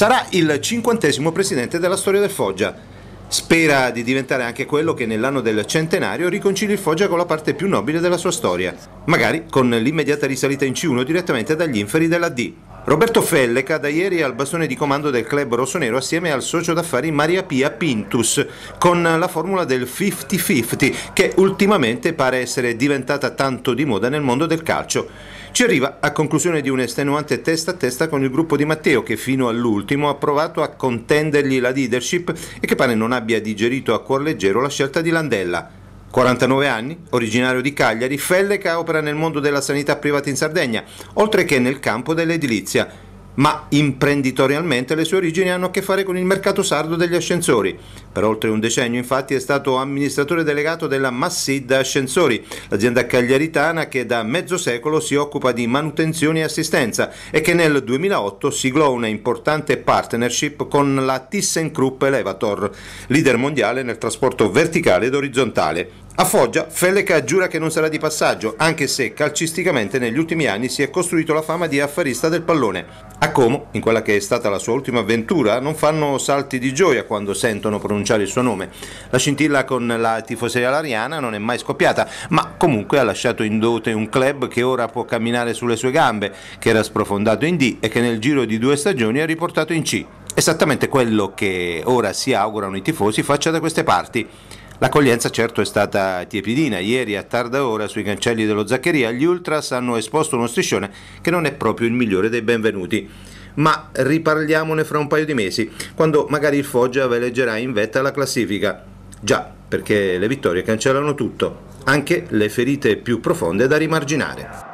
Sarà il cinquantesimo presidente della storia del Foggia. Spera di diventare anche quello che nell'anno del centenario riconcili il Foggia con la parte più nobile della sua storia, magari con l'immediata risalita in C1 direttamente dagli inferi della D. Roberto Felleca da ieri è al bastone di comando del club rossonero assieme al socio d'affari Maria Pia Pintus con la formula del 50-50 che ultimamente pare essere diventata tanto di moda nel mondo del calcio. Ci arriva a conclusione di un estenuante testa a testa con il gruppo di Matteo che fino all'ultimo ha provato a contendergli la leadership e che pare non abbia digerito a cuor leggero la scelta di Landella. 49 anni, originario di Cagliari, Felleca opera nel mondo della sanità privata in Sardegna, oltre che nel campo dell'edilizia, ma imprenditorialmente le sue origini hanno a che fare con il mercato sardo degli ascensori. Per oltre un decennio infatti è stato amministratore delegato della Massid Ascensori, l'azienda cagliaritana che da mezzo secolo si occupa di manutenzione e assistenza e che nel 2008 siglò una importante partnership con la ThyssenKrupp Elevator, leader mondiale nel trasporto verticale ed orizzontale. A Foggia, Feleca giura che non sarà di passaggio, anche se calcisticamente negli ultimi anni si è costruito la fama di affarista del pallone. A Como, in quella che è stata la sua ultima avventura, non fanno salti di gioia quando sentono pronunciare il suo nome. La scintilla con la tifoseria lariana non è mai scoppiata, ma comunque ha lasciato in dote un club che ora può camminare sulle sue gambe, che era sprofondato in D e che nel giro di due stagioni ha riportato in C. Esattamente quello che ora si augurano i tifosi faccia da queste parti. L'accoglienza certo è stata tiepidina. Ieri a tarda ora sui cancelli dello Zaccheria gli Ultras hanno esposto uno striscione che non è proprio il migliore dei benvenuti. Ma riparliamone fra un paio di mesi, quando magari il Foggia ve leggerà in vetta la classifica. Già, perché le vittorie cancellano tutto, anche le ferite più profonde da rimarginare.